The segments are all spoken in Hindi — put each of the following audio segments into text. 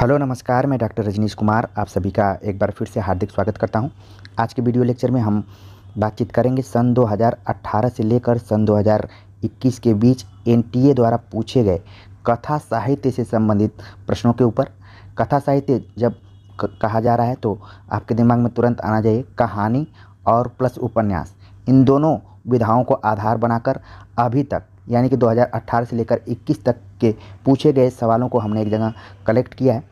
हेलो नमस्कार मैं डॉक्टर रजनीश कुमार आप सभी का एक बार फिर से हार्दिक स्वागत करता हूं आज के वीडियो लेक्चर में हम बातचीत करेंगे सन 2018 से लेकर सन 2021 के बीच एनटीए द्वारा पूछे गए कथा साहित्य से संबंधित प्रश्नों के ऊपर कथा साहित्य जब कहा जा रहा है तो आपके दिमाग में तुरंत आना चाहिए कहानी और प्लस उपन्यास इन दोनों विधाओं को आधार बनाकर अभी तक यानी कि 2018 से लेकर 21 तक के पूछे गए सवालों को हमने एक जगह कलेक्ट किया है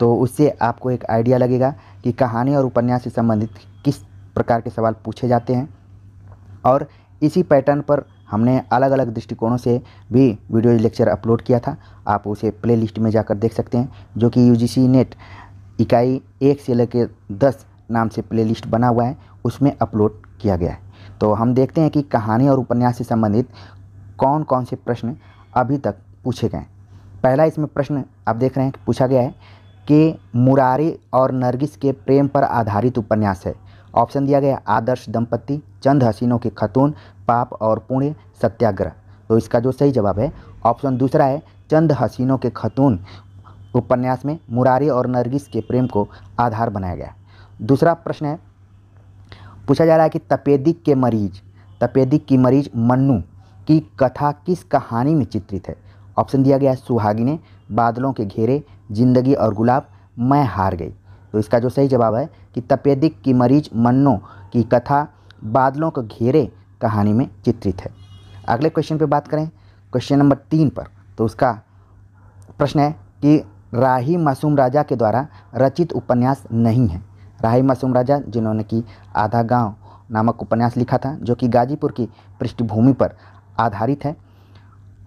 तो उससे आपको एक आइडिया लगेगा कि कहानी और उपन्यास से संबंधित किस प्रकार के सवाल पूछे जाते हैं और इसी पैटर्न पर हमने अलग अलग दृष्टिकोणों से भी वीडियो लेक्चर अपलोड किया था आप उसे प्ले में जाकर देख सकते हैं जो कि यू नेट इकाई एक से लेकर दस नाम से प्ले बना हुआ है उसमें अपलोड किया गया है तो हम देखते हैं कि कहानी और उपन्यास से संबंधित कौन कौन से प्रश्न अभी तक पूछे गए पहला इसमें प्रश्न आप देख रहे हैं कि पूछा गया है कि मुरारी और नरगिस के प्रेम पर आधारित उपन्यास है ऑप्शन दिया गया आदर्श दंपत्ति चंद हसीनों के खतून पाप और पुण्य सत्याग्रह तो इसका जो सही जवाब है ऑप्शन दूसरा है चंद हसीनों के खतून उपन्यास में मुरारी और नरगिस के प्रेम को आधार बनाया गया दूसरा प्रश्न है पूछा जा रहा है कि तपेदिक के मरीज तपेदिक की मरीज मन्नू की कथा किस कहानी में चित्रित है ऑप्शन दिया गया है सुहागिने बादलों के घेरे जिंदगी और गुलाब मैं हार गई तो इसका जो सही जवाब है कि तपेदिक की मरीज मन्नो की कथा बादलों के घेरे कहानी में चित्रित है अगले क्वेश्चन पर बात करें क्वेश्चन नंबर तीन पर तो उसका प्रश्न है कि राही मासूम राजा के द्वारा रचित उपन्यास नहीं है राही मासूम राजा जिन्होंने कि आधा गांव नामक उपन्यास लिखा था जो कि गाजीपुर की पृष्ठभूमि पर आधारित है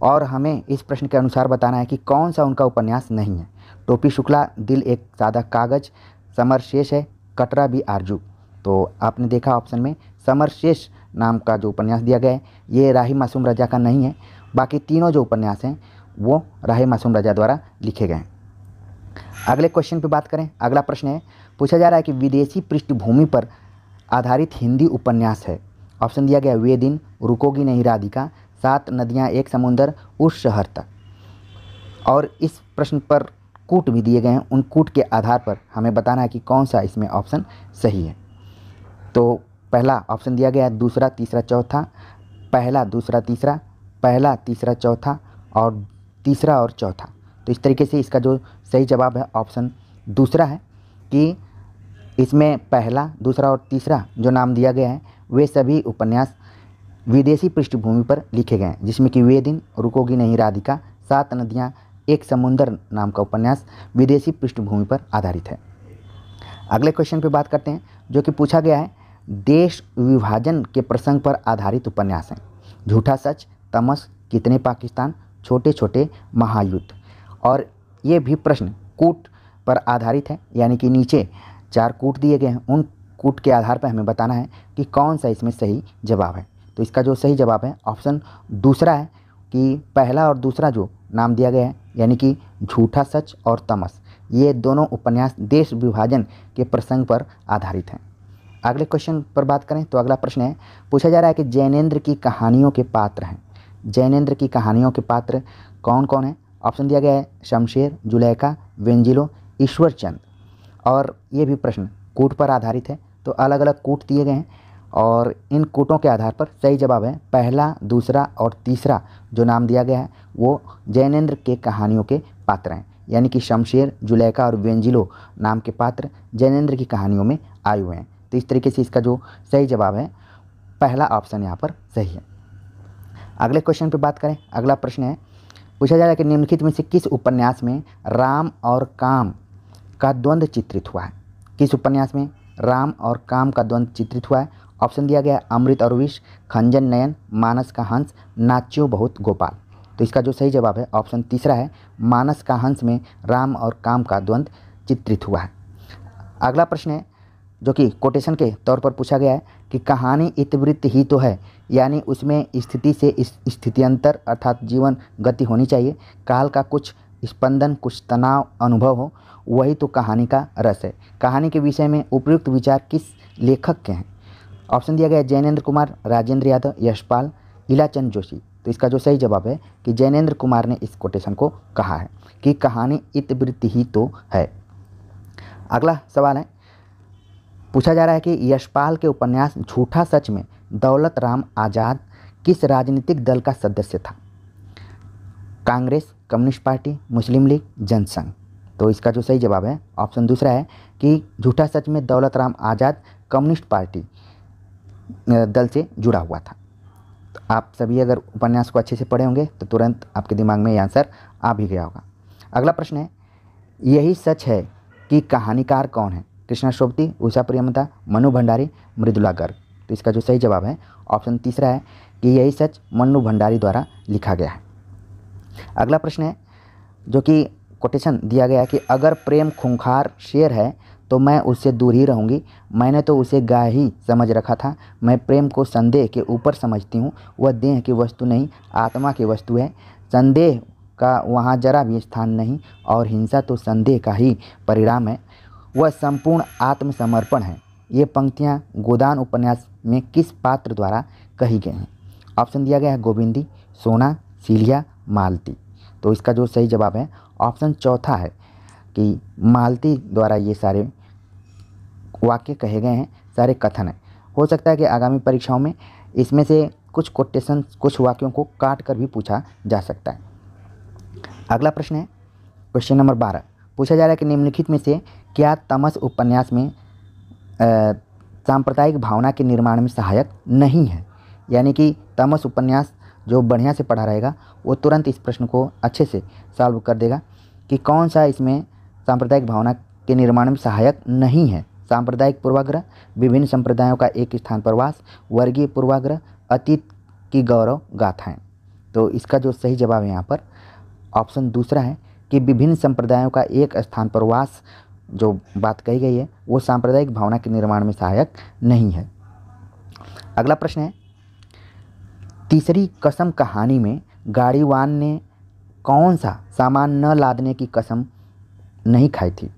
और हमें इस प्रश्न के अनुसार बताना है कि कौन सा उनका उपन्यास नहीं है टोपी शुक्ला दिल एक सादा कागज समर शेष है कटरा भी आरजू तो आपने देखा ऑप्शन में समर शेष नाम का जो उपन्यास दिया गया है ये राही मासूम रजा का नहीं है बाकी तीनों जो उपन्यास हैं वो राही मासूम रजा द्वारा लिखे गए हैं अगले क्वेश्चन पे बात करें अगला प्रश्न है पूछा जा रहा है कि विदेशी पृष्ठभूमि पर आधारित हिंदी उपन्यास है ऑप्शन दिया गया वे दिन रुकोगी नहीं राधिका सात नदियाँ एक समुंदर उस शहर तक और इस प्रश्न पर कूट भी दिए गए हैं उन कूट के आधार पर हमें बताना है कि कौन सा इसमें ऑप्शन सही है तो पहला ऑप्शन दिया गया है दूसरा तीसरा चौथा पहला दूसरा तीसरा पहला तीसरा चौथा और तीसरा और चौथा तो इस तरीके से इसका जो सही जवाब है ऑप्शन दूसरा है कि इसमें पहला दूसरा और तीसरा जो नाम दिया गया है वे सभी उपन्यास विदेशी पृष्ठभूमि पर लिखे गए जिसमें कि वे दिन रुकोगी नहीं राधिका सात नदियाँ एक समुंदर नाम का उपन्यास विदेशी पृष्ठभूमि पर आधारित है अगले क्वेश्चन पे बात करते हैं जो कि पूछा गया है देश विभाजन के प्रसंग पर आधारित उपन्यास हैं झूठा सच तमस कितने पाकिस्तान छोटे छोटे महायुद्ध और ये भी प्रश्न कूट पर आधारित है यानी कि नीचे चार कूट दिए गए हैं उन कूट के आधार पर हमें बताना है कि कौन सा इसमें सही जवाब है तो इसका जो सही जवाब है ऑप्शन दूसरा है कि पहला और दूसरा जो नाम दिया गया है यानी कि झूठा सच और तमस ये दोनों उपन्यास देश विभाजन के प्रसंग पर आधारित हैं अगले क्वेश्चन पर बात करें तो अगला प्रश्न है पूछा जा रहा है कि जैनेन्द्र की कहानियों के पात्र हैं जैनेन्द्र की कहानियों के पात्र कौन कौन है ऑप्शन दिया गया है शमशेर जुलेखा वेंजिलो ईश्वरचंद और ये भी प्रश्न कूट पर आधारित है तो अलग अलग कूट दिए गए हैं और इन कूटों के आधार पर सही जवाब है पहला दूसरा और तीसरा जो नाम दिया गया है वो जैनेन्द्र के कहानियों के पात्र हैं यानी कि शमशेर जुलेखा और वेंजिलो नाम के पात्र जैनेन्द्र की कहानियों में आए हुए हैं तो इस तरीके से इसका जो सही जवाब है पहला ऑप्शन यहाँ पर सही है अगले क्वेश्चन पर बात करें अगला प्रश्न है पूछा जा रहा है कि निम्नलिखित में से किस उपन्यास में राम और काम का द्वंद्व चित्रित हुआ है किस उपन्यास में राम और काम का द्वंद्व चित्रित हुआ है ऑप्शन दिया गया अमृत और विष खंजन नयन मानस का हंस नाच्यो बहुत गोपाल तो इसका जो सही जवाब है ऑप्शन तीसरा है मानस का हंस में राम और काम का द्वंद्व चित्रित हुआ है अगला प्रश्न है जो कि कोटेशन के तौर पर पूछा गया है कि कहानी इतिवृत्त ही तो है यानी उसमें स्थिति से अंतर अर्थात जीवन गति होनी चाहिए काल का कुछ स्पंदन कुछ तनाव अनुभव हो वही तो कहानी का रस है कहानी के विषय में उपयुक्त विचार किस लेखक के हैं ऑप्शन दिया गया है जैनेन्द्र कुमार राजेंद्र यादव यशपाल इलाचंद जोशी तो इसका जो सही जवाब है कि जैनेन्द्र कुमार ने इस कोटेशन को कहा है कि कहानी इतवृत्ति ही तो है अगला सवाल है पूछा जा रहा है कि यशपाल के उपन्यास झूठा सच में दौलत राम आज़ाद किस राजनीतिक दल का सदस्य था कांग्रेस कम्युनिस्ट पार्टी मुस्लिम लीग जनसंघ तो इसका जो सही जवाब है ऑप्शन दूसरा है कि झूठा सच में दौलत राम आज़ाद कम्युनिस्ट पार्टी दल से जुड़ा हुआ था तो आप सभी अगर उपन्यास को अच्छे से पढ़े होंगे तो तुरंत आपके दिमाग में ये आंसर आ भी गया होगा अगला प्रश्न है यही सच है कि कहानीकार कौन है कृष्णा शोभती उषा प्रियमता मनु भंडारी मृदुला गर्ग तो इसका जो सही जवाब है ऑप्शन तीसरा है कि यही सच मनु भंडारी द्वारा लिखा गया है अगला प्रश्न है जो कि कोटेशन दिया गया कि अगर प्रेम खूंखार शेर है तो मैं उससे दूर ही रहूँगी मैंने तो उसे गाय ही समझ रखा था मैं प्रेम को संदेह के ऊपर समझती हूँ वह देह की वस्तु नहीं आत्मा की वस्तु है संदेह का वहाँ जरा भी स्थान नहीं और हिंसा तो संदेह का ही परिणाम है वह संपूर्ण आत्मसमर्पण है ये पंक्तियाँ गोदान उपन्यास में किस पात्र द्वारा कही गई हैं ऑप्शन दिया गया है गोविंदी सोना सीलिया मालती तो इसका जो सही जवाब है ऑप्शन चौथा है कि मालती द्वारा ये सारे वाक्य कहे गए हैं सारे कथन हैं हो सकता है कि आगामी परीक्षाओं में इसमें से कुछ कोटेशन कुछ वाक्यों को काट कर भी पूछा जा सकता है अगला प्रश्न है क्वेश्चन नंबर बारह पूछा जा रहा है कि निम्नलिखित में से क्या तमस उपन्यास में सांप्रदायिक भावना के निर्माण में सहायक नहीं है यानी कि तमस उपन्यास जो बढ़िया से पढ़ा रहेगा वो तुरंत इस प्रश्न को अच्छे से सॉल्व कर देगा कि कौन सा इसमें सांप्रदायिक भावना के निर्माण में सहायक नहीं है सांप्रदायिक पूर्वाग्रह विभिन्न संप्रदायों का एक स्थान पर वास वर्गीय पूर्वाग्रह अतीत की गौरव गाथाएँ तो इसका जो सही जवाब है यहाँ पर ऑप्शन दूसरा है कि विभिन्न संप्रदायों का एक स्थान पर वास जो बात कही गई है वो सांप्रदायिक भावना के निर्माण में सहायक नहीं है अगला प्रश्न है तीसरी कसम कहानी में गाड़ीवान ने कौन सा सामान न लादने की कसम नहीं खाई थी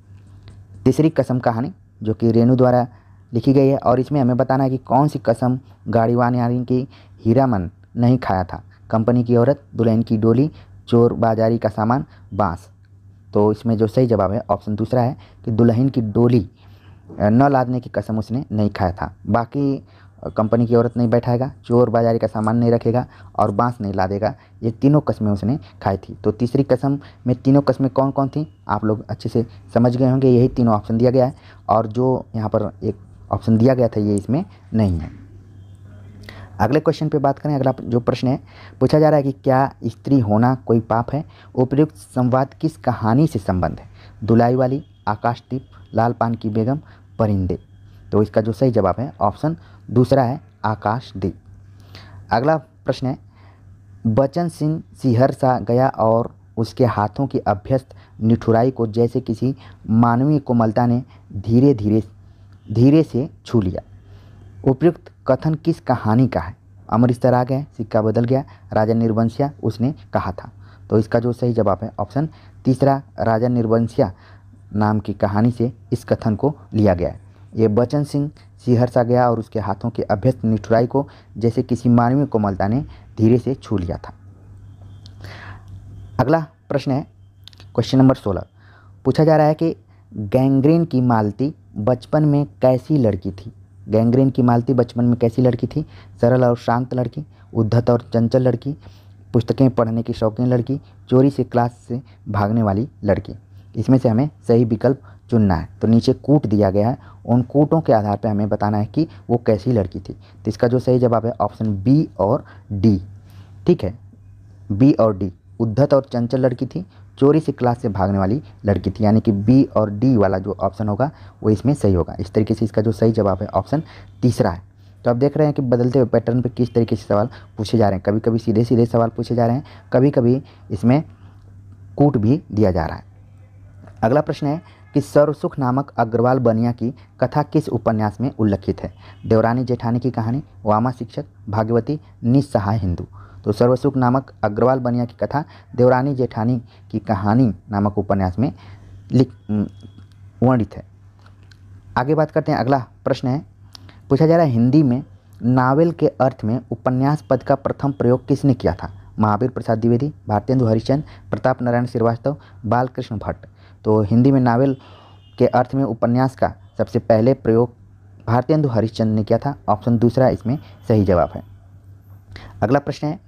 तीसरी कसम कहानी जो कि रेणु द्वारा लिखी गई है और इसमें हमें बताना है कि कौन सी कसम गाड़ीवान यानी कि हीरामन नहीं खाया था कंपनी की औरत दुल्हन की डोली चोर बाजारी का सामान बांस तो इसमें जो सही जवाब है ऑप्शन दूसरा है कि दुल्हन की डोली न लादने की कसम उसने नहीं खाया था बाकी कंपनी की औरत नहीं बैठाएगा चोर बाजारी का सामान नहीं रखेगा और बांस नहीं लादेगा ये तीनों कस्में उसने खाई थी तो तीसरी कसम में तीनों कस्में कौन कौन थी आप लोग अच्छे से समझ गए होंगे यही तीनों ऑप्शन दिया गया है और जो यहाँ पर एक ऑप्शन दिया गया था ये इसमें नहीं है अगले क्वेश्चन पे बात करें अगला जो प्रश्न है पूछा जा रहा है कि क्या स्त्री होना कोई पाप है उपयुक्त संवाद किस कहानी से संबंध है दुलाई वाली आकाशदीप लाल पान की बेगम परिंदे तो इसका जो सही जवाब है ऑप्शन दूसरा है आकाशदीप अगला प्रश्न है बचन सिंह सिहरसा गया और उसके हाथों की अभ्यस्त निठुराई को जैसे किसी मानवीय कोमलता ने धीरे धीरे धीरे से छू लिया उपयुक्त कथन किस कहानी का है अमर स्तर आ गया सिक्का बदल गया राजा निर्वंशिया उसने कहा था तो इसका जो सही जवाब है ऑप्शन तीसरा राजा निर्वंशिया नाम की कहानी से इस कथन को लिया गया है ये बचन सिंह सिहर सा गया और उसके हाथों की अभ्यस्त निठुराई को जैसे किसी मानवीय कोमलता ने धीरे से छू लिया था अगला प्रश्न है क्वेश्चन नंबर सोलह पूछा जा रहा है कि गैंग्रेन की मालती बचपन में कैसी लड़की थी गैंग्रेन की मालती बचपन में कैसी लड़की थी सरल और शांत लड़की उद्धत और चंचल लड़की पुस्तकें पढ़ने की शौकीन लड़की चोरी से क्लास से भागने वाली लड़की इसमें से हमें सही विकल्प चुनना है तो नीचे कूट दिया गया है उन कूटों के आधार पर हमें बताना है कि वो कैसी लड़की थी तो इसका जो सही जवाब है ऑप्शन बी और डी ठीक है बी और डी उद्धत और चंचल लड़की थी चोरी से क्लास से भागने वाली लड़की थी यानी कि बी और डी वाला जो ऑप्शन होगा वो इसमें सही होगा इस तरीके से इसका जो सही जवाब है ऑप्शन तीसरा है तो आप देख रहे हैं कि बदलते हुए पैटर्न पर किस तरीके से सवाल पूछे जा रहे हैं कभी कभी सीधे सीधे सवाल पूछे जा रहे हैं कभी कभी इसमें कूट भी दिया जा रहा है अगला प्रश्न है कि सर्वसुख नामक अग्रवाल बनिया की कथा किस उपन्यास में उल्लिखित है देवरानी जेठानी की कहानी वामा शिक्षक भागवती निस्सहाय हिंदू तो सर्वसुख नामक अग्रवाल बनिया की कथा देवरानी जेठानी की कहानी नामक उपन्यास में लिख वर्णित है आगे बात करते हैं अगला प्रश्न है पूछा जा रहा है हिंदी में नावल के अर्थ में उपन्यास पद का प्रथम प्रयोग किसने किया था महावीर प्रसाद द्विवेदी भारतेंदु हरिचंद प्रताप नारायण श्रीवास्तव बालकृष्ण भट्ट तो हिंदी में नावल के अर्थ में उपन्यास का सबसे पहले प्रयोग भारतेंदु हरिश्चंद ने किया था ऑप्शन दूसरा इसमें सही जवाब है अगला प्रश्न है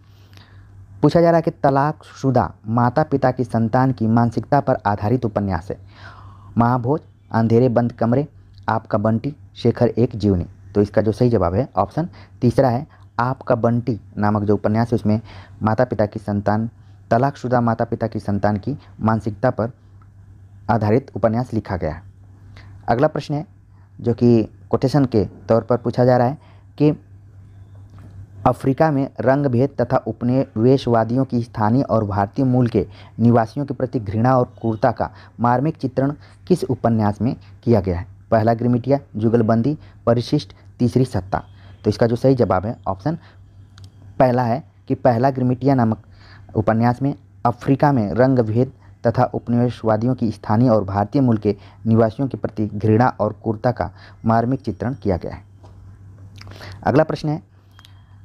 पूछा जा रहा है कि तलाकशुदा माता पिता की संतान की मानसिकता पर आधारित उपन्यास है महाभोज अंधेरे बंद कमरे आपका बंटी शेखर एक जीवनी तो इसका जो सही जवाब है ऑप्शन तीसरा है आपका बंटी नामक जो उपन्यास है उसमें माता पिता की संतान तलाकशुदा माता पिता की संतान की मानसिकता पर आधारित उपन्यास लिखा गया है अगला प्रश्न है जो कि कोटेशन के तौर पर पूछा जा रहा है कि अफ्रीका में रंग भेद तथा उपनिवेशवादियों की स्थानीय और भारतीय मूल के निवासियों के प्रति घृणा और क्रूरता का मार्मिक चित्रण किस उपन्यास में किया गया है पहला ग्रिमिटिया जुगलबंदी परिशिष्ट तीसरी सत्ता तो इसका जो सही जवाब है ऑप्शन पहला है कि पहला ग्रिमिटिया नामक उपन्यास में अफ्रीका में रंग भेद तथा उपनिवेशवादियों की स्थानीय और भारतीय मूल के निवासियों के प्रति घृणा और कुर्ता का मार्मिक चित्रण किया गया है अगला प्रश्न है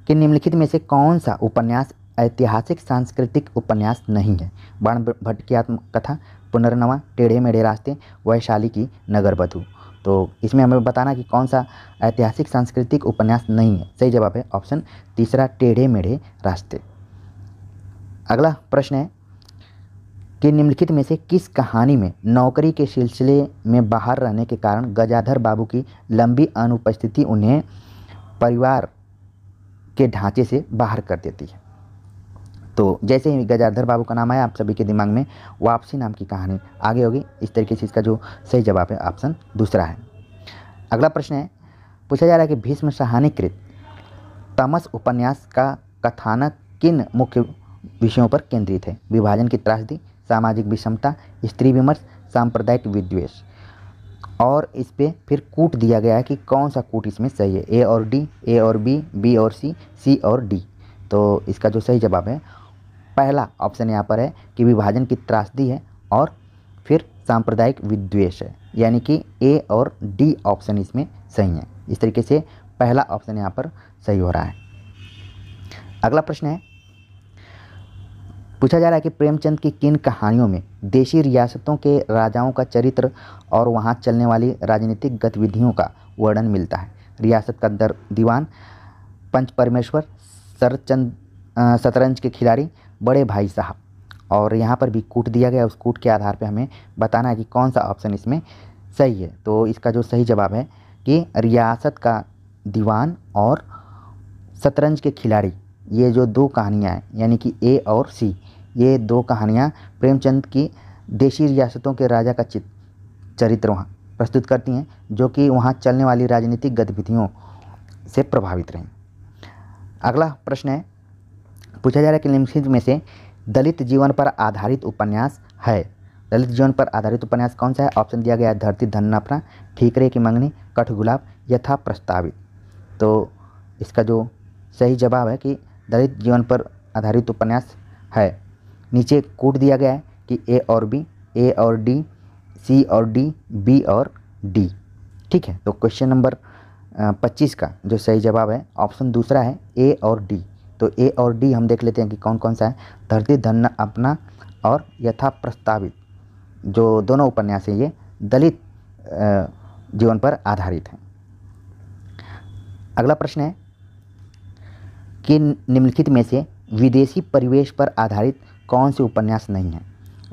कि निम्नलिखित में से कौन सा उपन्यास ऐतिहासिक सांस्कृतिक उपन्यास नहीं है बाण भट्ट की आत्मकथा पुनर्नवा टेढ़े मेढ़े रास्ते वैशाली की नगर तो इसमें हमें बताना कि कौन सा ऐतिहासिक सांस्कृतिक उपन्यास नहीं है सही जवाब है ऑप्शन तीसरा टेढ़े मेढ़े रास्ते अगला प्रश्न है कि निम्नलिखित में से किस कहानी में नौकरी के सिलसिले में बाहर रहने के कारण गजाधर बाबू की लंबी अनुपस्थिति उन्हें परिवार के ढांचे से बाहर कर देती है तो जैसे ही गजाधर बाबू का नाम आया आप सभी के दिमाग में वापसी नाम की कहानी आगे होगी इस तरीके से इसका जो सही जवाब है ऑप्शन दूसरा है अगला प्रश्न है पूछा जा रहा है कि भीष्म सहानीकृत तमस उपन्यास का कथानक किन मुख्य विषयों पर केंद्रित है विभाजन की त्रासदी सामाजिक विषमता स्त्री विमर्श सांप्रदायिक विद्वेष और इस पर फिर कूट दिया गया है कि कौन सा कूट इसमें सही है ए और डी ए और बी बी और सी सी और डी तो इसका जो सही जवाब है पहला ऑप्शन यहाँ पर है कि विभाजन की त्रासदी है और फिर सांप्रदायिक विद्वेष है यानी कि ए और डी ऑप्शन इसमें सही है इस तरीके से पहला ऑप्शन यहाँ पर सही हो रहा है अगला प्रश्न है पूछा जा रहा है कि प्रेमचंद की किन कहानियों में देशी रियासतों के राजाओं का चरित्र और वहाँ चलने वाली राजनीतिक गतिविधियों का वर्णन मिलता है रियासत का दर दीवान पंच परमेश्वर सरचंद शतरंज के खिलाड़ी बड़े भाई साहब और यहाँ पर भी कूट दिया गया उस कूट के आधार पर हमें बताना है कि कौन सा ऑप्शन इसमें सही है तो इसका जो सही जवाब है कि रियासत का दीवान और शतरंज के खिलाड़ी ये जो दो कहानियाँ हैं यानी कि ए और सी ये दो कहानियाँ प्रेमचंद की देशी रियासतों के राजा का चित चरित्र वहाँ प्रस्तुत करती हैं जो कि वहाँ चलने वाली राजनीतिक गतिविधियों से प्रभावित रहें अगला प्रश्न है पूछा जा रहा है कि निम्नलिखित में से दलित जीवन पर आधारित उपन्यास है दलित जीवन पर आधारित उपन्यास कौन सा है ऑप्शन दिया गया है धरती धन अपना ठीकरे की मंगनी कठ गुलाब यथा प्रस्तावित तो इसका जो सही जवाब है कि दलित जीवन पर आधारित उपन्यास है नीचे कूट दिया गया है कि ए और बी ए और डी सी और डी बी और डी ठीक है तो क्वेश्चन नंबर पच्चीस का जो सही जवाब है ऑप्शन दूसरा है ए और डी तो ए और डी हम देख लेते हैं कि कौन कौन सा है धरती धन अपना और यथा प्रस्तावित जो दोनों उपन्यास हैं ये दलित जीवन पर आधारित हैं अगला प्रश्न है कि निम्नलिखित में से विदेशी परिवेश पर आधारित कौन से उपन्यास नहीं है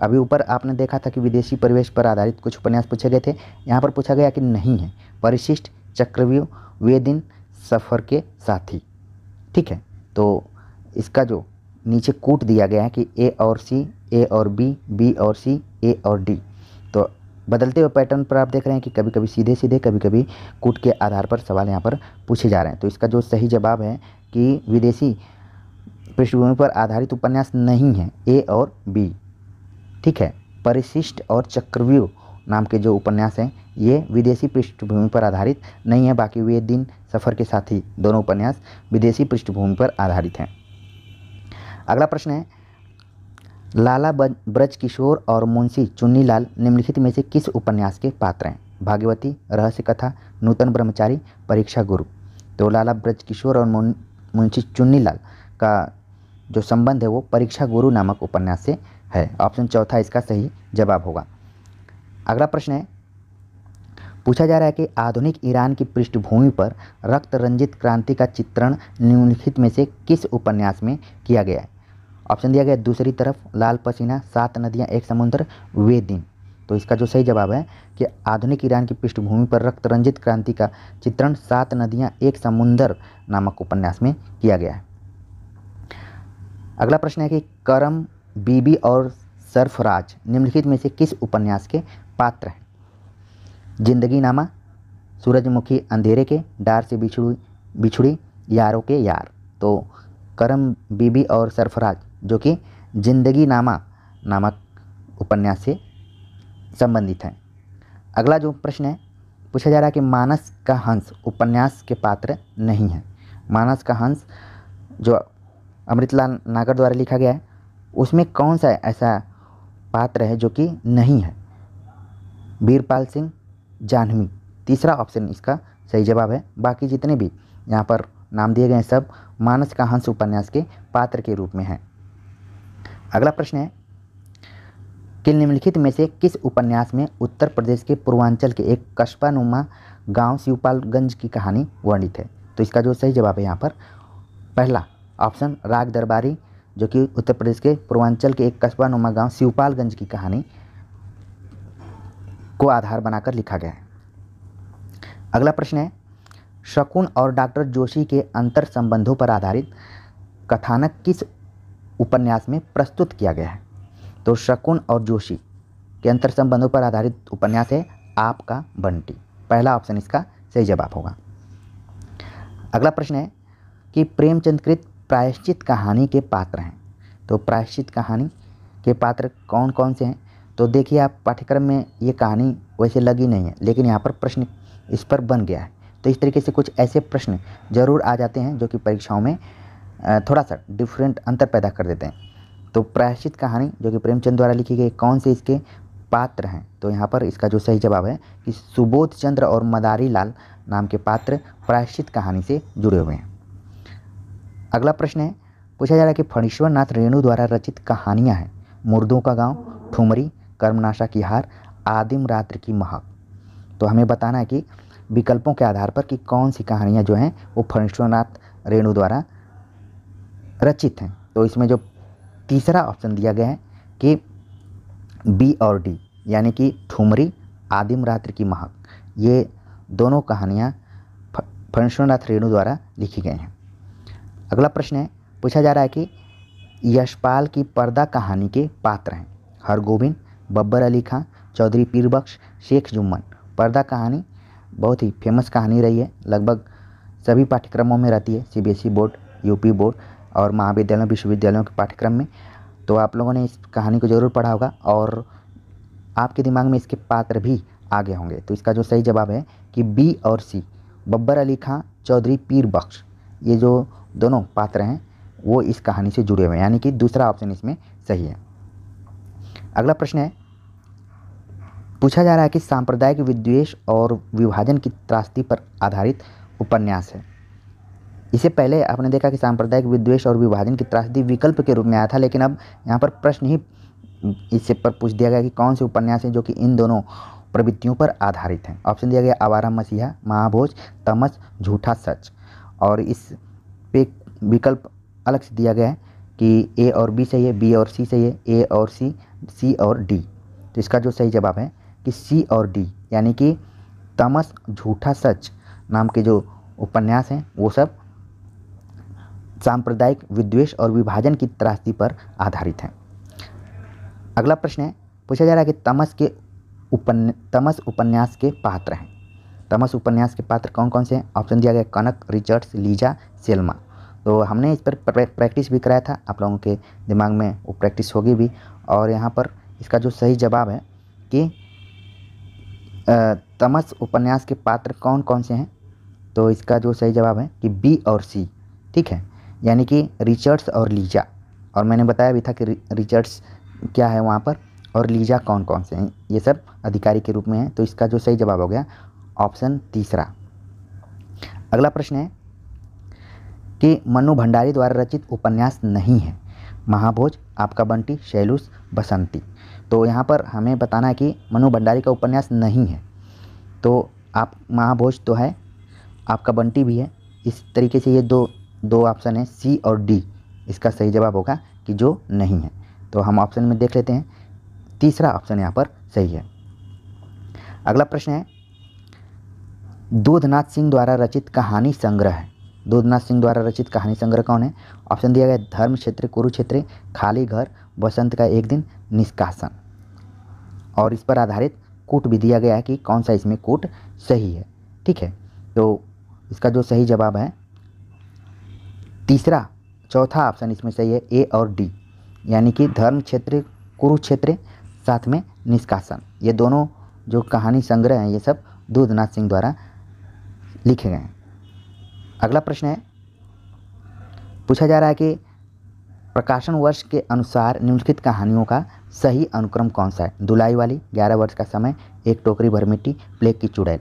अभी ऊपर आपने देखा था कि विदेशी परिवेश पर आधारित कुछ उपन्यास पूछे गए थे यहाँ पर पूछा गया कि नहीं है परिशिष्ट चक्रव्यूह वे दिन सफ़र के साथी ठीक है तो इसका जो नीचे कूट दिया गया है कि ए और सी ए और बी बी और सी ए और डी तो बदलते हुए पैटर्न पर आप देख रहे हैं कि कभी कभी सीधे सीधे कभी कभी कूट के आधार पर सवाल यहाँ पर पूछे जा रहे हैं तो इसका जो सही जवाब है कि विदेशी पृष्ठभूमि पर आधारित उपन्यास नहीं है ए और बी ठीक है परिशिष्ट और चक्रव्यूह नाम के जो उपन्यास हैं ये विदेशी पृष्ठभूमि पर आधारित नहीं है बाकी वे दिन सफ़र के साथ ही दोनों उपन्यास विदेशी पृष्ठभूमि पर आधारित हैं अगला प्रश्न है लाला ब्रज किशोर और मुंशी चुन्नीलाल निम्नलिखित में से किस उपन्यास के पात्र हैं भाग्यवती रहस्य कथा नूतन ब्रह्मचारी परीक्षा गुरु तो लाला ब्रज किशोर और मुंशी चुन्नीलाल का जो संबंध है वो परीक्षा गुरु नामक उपन्यास से है ऑप्शन चौथा इसका सही जवाब होगा अगला प्रश्न है पूछा जा रहा है कि आधुनिक ईरान की पृष्ठभूमि पर रक्त रंजित क्रांति का चित्रण निम्नलिखित में से किस उपन्यास में किया गया है ऑप्शन दिया गया दूसरी तरफ लाल पसीना सात नदियाँ एक समुद्र वे दिन तो इसका जो सही जवाब है कि आधुनिक ईरान की पृष्ठभूमि पर रक्त रंजित क्रांति का चित्रण सात नदियाँ एक समुंदर नामक उपन्यास में किया गया है अगला प्रश्न है कि करम बीबी और सरफराज निम्नलिखित में से किस उपन्यास के पात्र हैं जिंदगी नामा सूरजमुखी अंधेरे के डार से बिछड़ी बिछड़ी यारों के यार तो करम बीबी और सरफराज जो कि जिंदगी नामा नामक उपन्यास से संबंधित हैं अगला जो प्रश्न है पूछा जा रहा है कि मानस का हंस उपन्यास के पात्र नहीं है मानस का हंस जो अमृतलाल नागर द्वारा लिखा गया है उसमें कौन सा ऐसा पात्र है जो कि नहीं है वीरपाल सिंह जाह्नवी तीसरा ऑप्शन इसका सही जवाब है बाकी जितने भी यहाँ पर नाम दिए गए सब मानस का हंस उपन्यास के पात्र के रूप में हैं अगला प्रश्न है कि निम्नलिखित में से किस उपन्यास में उत्तर प्रदेश के पूर्वांचल के एक कस्बा नुमा गाँव शिवपालगंज की कहानी वर्णित है तो इसका जो सही जवाब है यहाँ पर पहला ऑप्शन राग दरबारी जो कि उत्तर प्रदेश के पूर्वांचल के एक कस्बा नुमा गाँव शिवपालगंज की कहानी को आधार बनाकर लिखा गया है अगला प्रश्न है शकुन और डॉक्टर जोशी के अंतर संबंधों पर आधारित कथानक किस उपन्यास में प्रस्तुत किया गया है तो शकुन और जोशी के अंतर संबंधों पर आधारित उपन्यास है आपका बंटी पहला ऑप्शन इसका सही जवाब होगा अगला प्रश्न है कि प्रेमचंद कृत प्रायश्चित कहानी के पात्र हैं तो प्रायश्चित कहानी के पात्र कौन कौन से हैं तो देखिए आप पाठ्यक्रम में ये कहानी वैसे लगी नहीं है लेकिन यहाँ पर प्रश्न इस पर बन गया है तो इस तरीके से कुछ ऐसे प्रश्न जरूर आ जाते हैं जो कि परीक्षाओं में थोड़ा सा डिफरेंट अंतर पैदा कर देते हैं तो प्रायश्चित कहानी जो कि प्रेमचंद द्वारा लिखी गई कौन से इसके पात्र हैं तो यहाँ पर इसका जो सही जवाब है कि सुबोध चंद्र और मदारी लाल नाम के पात्र प्रायश्चित कहानी से जुड़े हुए हैं अगला प्रश्न है पूछा जा रहा है कि फणीश्वरनाथ रेणु द्वारा रचित कहानियाँ हैं मुर्दों का गांव ठुमरी कर्मनाशा की हार आदिम रात्र की महक तो हमें बताना है कि विकल्पों के आधार पर कि कौन सी कहानियाँ जो हैं वो फणीश्वरनाथ रेणु द्वारा रचित हैं तो इसमें जो तीसरा ऑप्शन दिया गया है कि बी और डी यानी कि ठुमरी आदिम रात्र की महक ये दोनों कहानियाँ फणीश्वरनाथ रेणु द्वारा लिखी गई हैं अगला प्रश्न है पूछा जा रहा है कि यशपाल की पर्दा कहानी के पात्र हैं हरगोविंद बब्बर अली खां चौधरी पीरबख्श शेख जुम्मन पर्दा कहानी बहुत ही फेमस कहानी रही है लगभग सभी पाठ्यक्रमों में रहती है सीबीएसई बोर्ड यूपी बोर्ड और महाविद्यालयों विश्वविद्यालयों के पाठ्यक्रम में तो आप लोगों ने इस कहानी को ज़रूर पढ़ा होगा और आपके दिमाग में इसके पात्र भी आ गए होंगे तो इसका जो सही जवाब है कि बी और सी बब्बर अली खां चौधरी पीर ये जो दोनों पात्र हैं वो इस कहानी से जुड़े हुए हैं यानी कि दूसरा ऑप्शन इसमें सही है अगला प्रश्न है पूछा जा रहा है कि सांप्रदायिक विद्वेष और विभाजन की त्रास्ती पर आधारित उपन्यास है इसे पहले आपने देखा कि सांप्रदायिक विद्वेष और विभाजन की त्रासदी विकल्प के रूप में आया था लेकिन अब यहाँ पर प्रश्न ही इससे पर पूछ दिया गया कि कौन से उपन्यास हैं जो कि इन दोनों प्रवृत्तियों पर आधारित हैं ऑप्शन दिया गया आवारा मसीहा महाभोज तमस झूठा सच और इस पे विकल्प अलग से दिया गया है कि ए और बी सही है बी और सी सही है ए और सी सी और डी तो इसका जो सही जवाब है कि सी और डी यानी कि तमस झूठा सच नाम के जो उपन्यास हैं वो सब सांप्रदायिक विद्वेष और विभाजन की त्रासदी पर आधारित हैं अगला प्रश्न है पूछा जा रहा है कि तमस के उपन तमस उपन्यास के पात्र हैं तमस उपन्यास के पात्र कौन कौन से हैं ऑप्शन दिया गया कनक रिचर्ड्स लीजा सेल्मा तो हमने इस पर प्रैक्टिस भी कराया था आप लोगों के दिमाग में वो प्रैक्टिस होगी भी और यहाँ पर इसका जो सही जवाब है कि तमस उपन्यास के पात्र कौन कौन से हैं तो इसका जो सही जवाब है कि बी और सी ठीक है यानी कि रिचर्ड्स और लीजा और मैंने बताया भी था कि रिचर्ड्स क्या है वहाँ पर और लीजा कौन कौन से हैं ये सब अधिकारी के रूप में हैं तो इसका जो सही जवाब हो गया ऑप्शन तीसरा अगला प्रश्न है कि मनु भंडारी द्वारा रचित उपन्यास नहीं है महाभोज आपका बंटी शैलूस बसंती तो यहाँ पर हमें बताना है कि मनु भंडारी का उपन्यास नहीं है तो आप महाभोज तो है आपका बंटी भी है इस तरीके से ये दो दो ऑप्शन है सी और डी इसका सही जवाब होगा कि जो नहीं है तो हम ऑप्शन में देख लेते हैं तीसरा ऑप्शन यहाँ पर सही है अगला प्रश्न है दूधनाथ सिंह द्वारा रचित कहानी संग्रह है दूधनाथ सिंह द्वारा रचित कहानी संग्रह कौन है ऑप्शन दिया गया धर्म क्षेत्र कुरुक्षेत्र खाली घर बसंत का एक दिन निष्कासन और इस पर आधारित कूट भी दिया गया है कि कौन सा इसमें कूट सही है ठीक है तो इसका जो सही जवाब है तीसरा चौथा ऑप्शन इसमें सही है ए और डी यानी कि धर्म क्षेत्र कुरुक्षेत्र साथ में निष्कासन ये दोनों जो कहानी संग्रह हैं ये सब दूधनाथ सिंह द्वारा लिखे गए अगला प्रश्न है पूछा जा रहा है कि प्रकाशन वर्ष के अनुसार निम्नलिखित कहानियों का सही अनुक्रम कौन सा है दुलाई वाली ग्यारह वर्ष का समय एक टोकरी भर मिट्टी प्लेग की चुड़ैल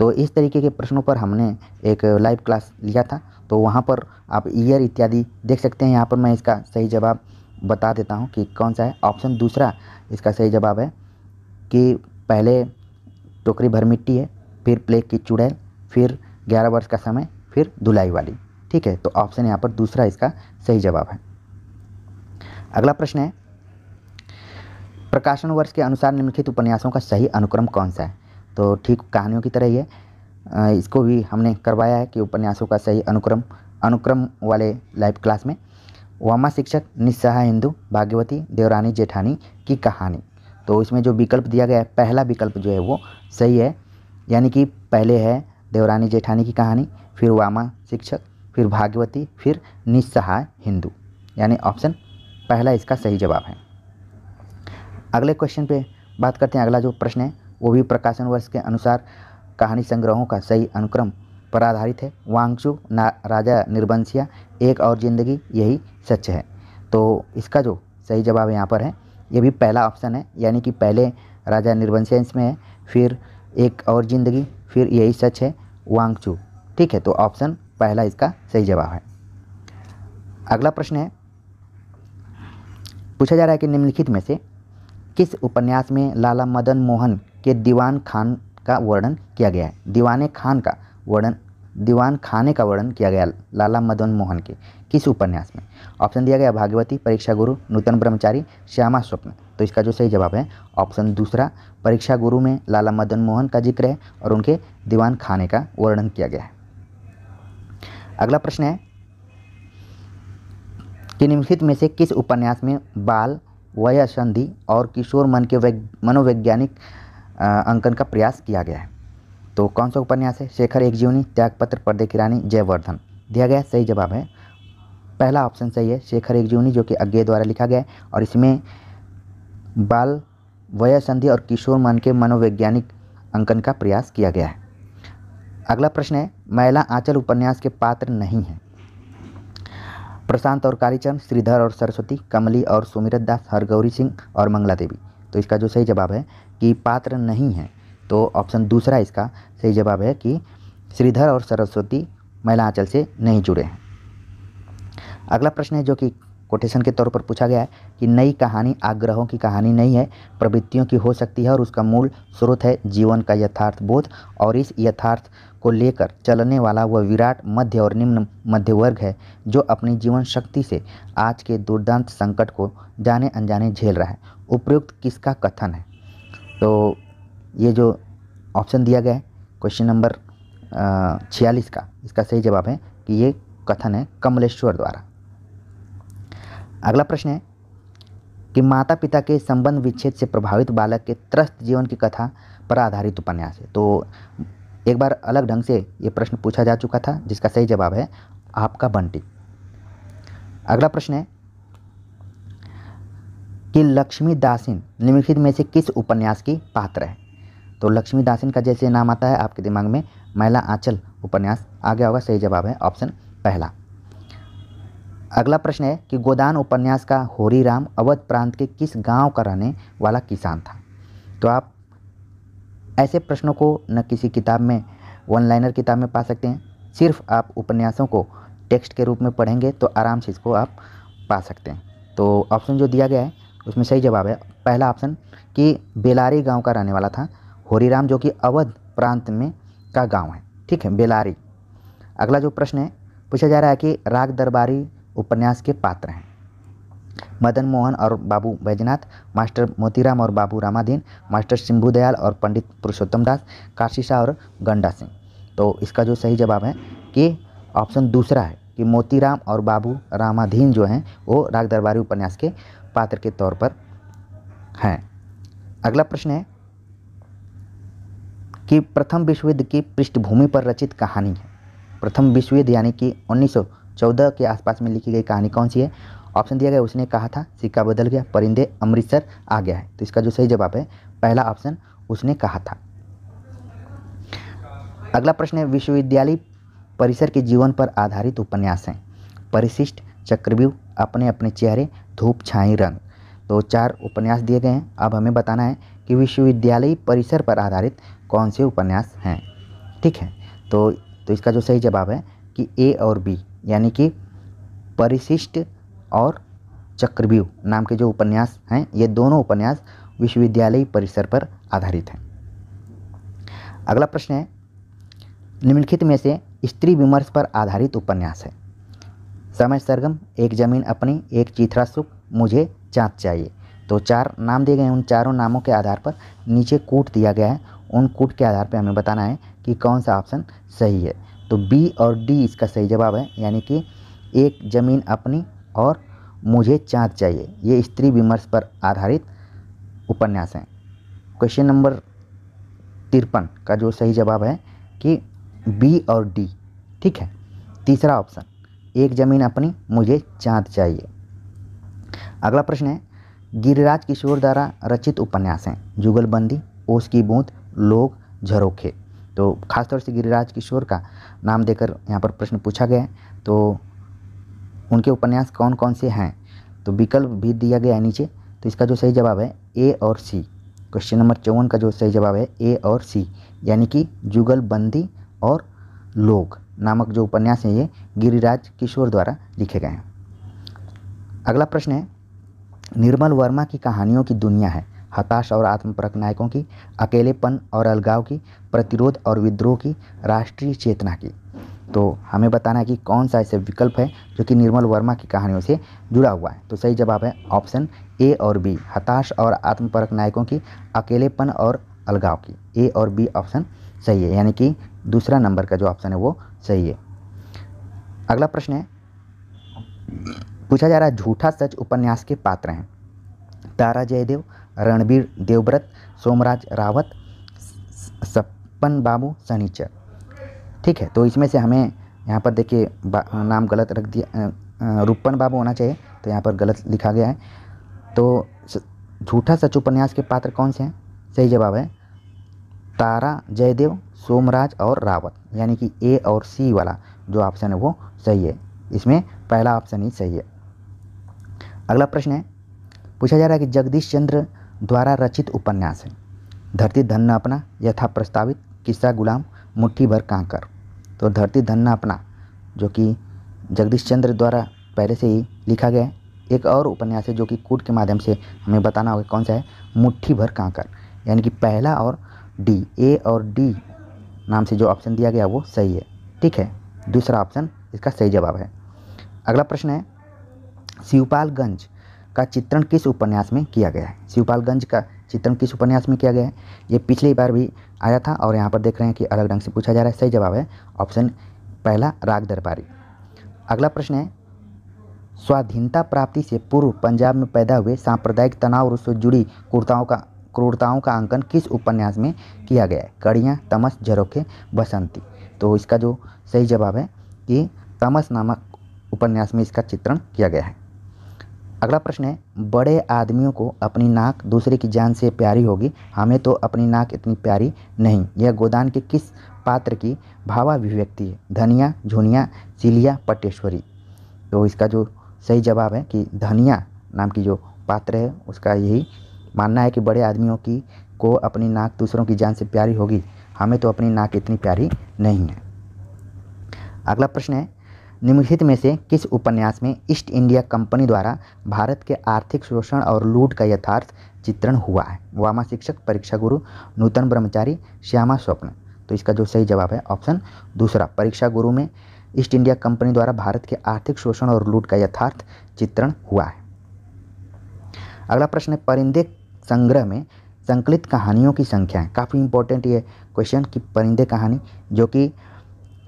तो इस तरीके के प्रश्नों पर हमने एक लाइव क्लास लिया था तो वहाँ पर आप ईयर इत्यादि देख सकते हैं यहाँ पर मैं इसका सही जवाब बता देता हूँ कि कौन सा है ऑप्शन दूसरा इसका सही जवाब है कि पहले टोकरी भर मिट्टी है फिर प्लेग की चुड़ैल फिर ग्यारह वर्ष का समय फिर धुलाई वाली ठीक है तो ऑप्शन यहाँ पर दूसरा इसका सही जवाब है अगला प्रश्न है प्रकाशन वर्ष के अनुसार निम्नलिखित उपन्यासों का सही अनुक्रम कौन सा है तो ठीक कहानियों की तरह ही है इसको भी हमने करवाया है कि उपन्यासों का सही अनुक्रम अनुक्रम वाले लाइव क्लास में वामा शिक्षक निस्सहा हिंदू भाग्यवती देवरानी जेठानी की कहानी तो इसमें जो विकल्प दिया गया है पहला विकल्प जो है वो सही है यानी कि पहले है देवरानी जेठानी की कहानी फिर वामा शिक्षक फिर भागवती फिर निस्सहाय हिंदू यानी ऑप्शन पहला इसका सही जवाब है अगले क्वेश्चन पे बात करते हैं अगला जो प्रश्न है वो भी प्रकाशन वर्ष के अनुसार कहानी संग्रहों का सही अनुक्रम पर आधारित है ना राजा निर्वंशिया एक और ज़िंदगी यही सच है तो इसका जो सही जवाब यहाँ पर है ये भी पहला ऑप्शन है यानी कि पहले राजा निर्वंशिया इसमें है फिर एक और ज़िंदगी फिर यही सच है वांगचू ठीक है तो ऑप्शन पहला इसका सही जवाब है अगला प्रश्न है पूछा जा रहा है कि निम्नलिखित में से किस उपन्यास में लाला मदन मोहन के दीवान खान का वर्णन किया गया है दीवाने खान का वर्णन दीवान खाने का वर्णन किया गया लाला मदन मोहन के किस उपन्यास में ऑप्शन दिया गया भागवती परीक्षा गुरु नूतन ब्रह्मचारी श्यामा स्वप्न तो इसका जो सही जवाब है ऑप्शन दूसरा परीक्षा गुरु में लाला मदन मोहन का जिक्र है और उनके दीवान खाने का वर्णन किया गया है अगला प्रश्न है कि निम्नलिखित में से किस उपन्यास में बाल वय संधि और किशोर मन के मनोवैज्ञानिक अंकन का प्रयास किया गया है तो कौन सा उपन्यास है शेखर एक जीवनी त्यागपत्र पर्दे की रानी जयवर्धन दिया गया सही जवाब है पहला ऑप्शन सही है शेखर एक जीवनी जो कि अज्ञे द्वारा लिखा गया है और इसमें बाल वयसंधि और किशोर मान के मनोवैज्ञानिक अंकन का प्रयास किया गया है अगला प्रश्न है महिला आंचल उपन्यास के पात्र नहीं हैं प्रशांत और कालीचरण श्रीधर और सरस्वती कमली और सुमिरत दास हरगौरी सिंह और मंगला देवी तो इसका जो सही जवाब है कि पात्र नहीं है तो ऑप्शन दूसरा इसका सही जवाब है कि श्रीधर और सरस्वती महिला आंचल से नहीं जुड़े हैं अगला प्रश्न है जो कि कोटेशन के तौर पर पूछा गया है कि नई कहानी आग्रहों की कहानी नहीं है प्रवृत्तियों की हो सकती है और उसका मूल स्रोत है जीवन का यथार्थ बोध और इस यथार्थ को लेकर चलने वाला वह विराट मध्य और निम्न मध्य वर्ग है जो अपनी जीवन शक्ति से आज के दुर्दांत संकट को जाने अनजाने झेल रहा है उपयुक्त किसका कथन है तो ये जो ऑप्शन दिया गया है क्वेश्चन नंबर छियालीस का इसका सही जवाब है कि ये कथन है कमलेश्वर द्वारा अगला प्रश्न है कि माता पिता के संबंध विच्छेद से प्रभावित बालक के त्रस्त जीवन की कथा पर आधारित उपन्यास है तो एक बार अलग ढंग से ये प्रश्न पूछा जा चुका था जिसका सही जवाब है आपका बंटी अगला प्रश्न है कि लक्ष्मी दासिन निम्नलिखित में से किस उपन्यास की पात्र है तो लक्ष्मी दासिन का जैसे नाम आता है आपके दिमाग में महिला आंचल उपन्यास आ गया होगा सही जवाब है ऑप्शन पहला अगला प्रश्न है कि गोदान उपन्यास का होरी राम अवध प्रांत के किस गांव का रहने वाला किसान था तो आप ऐसे प्रश्नों को न किसी किताब में वन लाइनर किताब में पा सकते हैं सिर्फ आप उपन्यासों को टेक्स्ट के रूप में पढ़ेंगे तो आराम से इसको आप पा सकते हैं तो ऑप्शन जो दिया गया है उसमें सही जवाब है पहला ऑप्शन कि बेलारी गांव का रहने वाला था होरीराम जो कि अवध प्रांत में का गांव है ठीक है बेलारी अगला जो प्रश्न है पूछा जा रहा है कि राग दरबारी उपन्यास के पात्र हैं मदन मोहन और बाबू बैजनाथ मास्टर मोतीराम और बाबू रामाधीन मास्टर शंभू दयाल और पंडित पुरुषोत्तम दास काशी शाह और गंडा सिंह तो इसका जो सही जवाब है कि ऑप्शन दूसरा है कि मोतीराम और बाबू रामाधीन जो हैं वो राग दरबारी उपन्यास के पात्र के तौर पर हैं अगला प्रश्न है कि प्रथम विश्वयुद्ध की पृष्ठभूमि पर रचित कहानी है प्रथम विश्वयुद्ध यानी कि उन्नीस चौदह के आसपास में लिखी गई कहानी कौन सी है ऑप्शन दिया गया उसने कहा था सिक्का बदल गया परिंदे अमृतसर आ गया है तो इसका जो सही जवाब है पहला ऑप्शन उसने कहा था अगला प्रश्न है विश्वविद्यालय परिसर के जीवन पर आधारित उपन्यास हैं परिशिष्ट चक्रव्यूह अपने अपने चेहरे धूप छाई रंग तो चार उपन्यास दिए गए हैं अब हमें बताना है कि विश्वविद्यालय परिसर पर आधारित कौन से उपन्यास हैं ठीक है तो तो इसका जो सही जवाब है कि ए और बी यानी कि परिशिष्ट और चक्रव्यूह नाम के जो उपन्यास हैं ये दोनों उपन्यास विश्वविद्यालयी परिसर पर आधारित हैं अगला प्रश्न है निम्नलिखित में से स्त्री विमर्श पर आधारित उपन्यास है समय सरगम एक जमीन अपनी एक चीथरा सुख मुझे चाँद चाहिए तो चार नाम दिए गए उन चारों नामों के आधार पर नीचे कूट दिया गया है उन कूट के आधार पर हमें बताना है कि कौन सा ऑप्शन सही है तो बी और डी इसका सही जवाब है यानी कि एक ज़मीन अपनी और मुझे चाँद चाहिए ये स्त्री विमर्श पर आधारित उपन्यास हैं क्वेश्चन नंबर तिरपन का जो सही जवाब है कि बी और डी ठीक है तीसरा ऑप्शन एक ज़मीन अपनी मुझे चाँद चाहिए अगला प्रश्न है गिरिराज किशोर द्वारा रचित उपन्यास हैं जुगलबंदी ओस की बूंद लोग झरोखे तो ख़ासतौर से गिरिराज किशोर का नाम देकर यहाँ पर प्रश्न पूछा गया है तो उनके उपन्यास कौन कौन से हैं तो विकल्प भी दिया गया है नीचे तो इसका जो सही जवाब है ए और सी क्वेश्चन नंबर चौवन का जो सही जवाब है ए और सी यानी कि जुगल बंदी और लोग नामक जो उपन्यास हैं ये गिरिराज किशोर द्वारा लिखे गए हैं अगला प्रश्न है निर्मल वर्मा की कहानियों की दुनिया है हताश और आत्मपरक नायकों की अकेलेपन और अलगाव की प्रतिरोध और विद्रोह की राष्ट्रीय चेतना की तो हमें बताना है कि कौन सा ऐसे विकल्प है जो कि निर्मल वर्मा की कहानियों से जुड़ा हुआ है तो सही जवाब है ऑप्शन ए और बी हताश और आत्मपरक नायकों की अकेलेपन और अलगाव की ए और बी ऑप्शन सही है यानी कि दूसरा नंबर का जो ऑप्शन है वो सही है अगला प्रश्न है पूछा जा रहा है झूठा सच उपन्यास के पात्र हैं तारा जयदेव रणबीर देवव्रत सोमराज रावत सपन बाबू सनीचर ठीक है तो इसमें से हमें यहाँ पर देखिए नाम गलत रख दिया रुपन बाबू होना चाहिए तो यहाँ पर गलत लिखा गया है तो झूठा सच उपन्यास के पात्र कौन से हैं सही जवाब है तारा जयदेव सोमराज और रावत यानी कि ए और सी वाला जो ऑप्शन है वो सही है इसमें पहला ऑप्शन ही सही है अगला प्रश्न है पूछा जा रहा है कि जगदीश चंद्र द्वारा रचित उपन्यास है धरती धन्य अपना यथा प्रस्तावित किस्सा गुलाम मुट्ठी भर कांकर तो धरती धन्य अपना जो कि जगदीश चंद्र द्वारा पहले से ही लिखा गया है एक और उपन्यास है जो कि कूट के माध्यम से हमें बताना होगा कौन सा है मुट्ठी भर कांकर यानी कि पहला और डी ए और डी नाम से जो ऑप्शन दिया गया वो सही है ठीक है दूसरा ऑप्शन इसका सही जवाब है अगला प्रश्न है शिवपालगंज का चित्रण किस उपन्यास में किया गया है शिवपालगंज का चित्रण किस उपन्यास में किया गया है ये पिछली बार भी आया था और यहाँ पर देख रहे हैं कि अलग ढंग से पूछा जा रहा है सही जवाब है ऑप्शन पहला राग दरबारी अगला प्रश्न है स्वाधीनता प्राप्ति से पूर्व पंजाब में पैदा हुए सांप्रदायिक तनाव और उससे जुड़ी कुर्ताओं का क्रूरताओं का अंकन किस उपन्यास में किया गया है कड़ियाँ तमस झरोखे बसंती तो इसका जो सही जवाब है कि तमस नामक उपन्यास में इसका चित्रण किया गया है अगला प्रश्न है बड़े आदमियों को अपनी नाक दूसरे की जान से प्यारी होगी हमें तो अपनी नाक इतनी प्यारी नहीं यह गोदान के किस पात्र की भावाभिव्यक्ति है धनिया झुनिया चिलिया पटेश्वरी तो इसका जो सही जवाब है कि धनिया नाम की जो पात्र है उसका यही मानना है कि बड़े आदमियों की को अपनी नाक दूसरों की जान से प्यारी होगी हमें तो अपनी नाक इतनी प्यारी नहीं है अगला प्रश्न है निम्नलिखित में से किस उपन्यास में ईस्ट इंडिया कंपनी द्वारा भारत के आर्थिक शोषण और लूट का यथार्थ चित्रण हुआ है वामा शिक्षक परीक्षा गुरु नूतन ब्रह्मचारी श्यामा स्वप्न तो इसका जो सही जवाब है ऑप्शन दूसरा परीक्षा गुरु में ईस्ट इंडिया कंपनी द्वारा भारत के आर्थिक शोषण और लूट का यथार्थ चित्रण हुआ है अगला प्रश्न है परिंदे संग्रह में संकलित कहानियों की संख्या है काफ़ी इंपॉर्टेंट ये क्वेश्चन कि परिंदे कहानी जो कि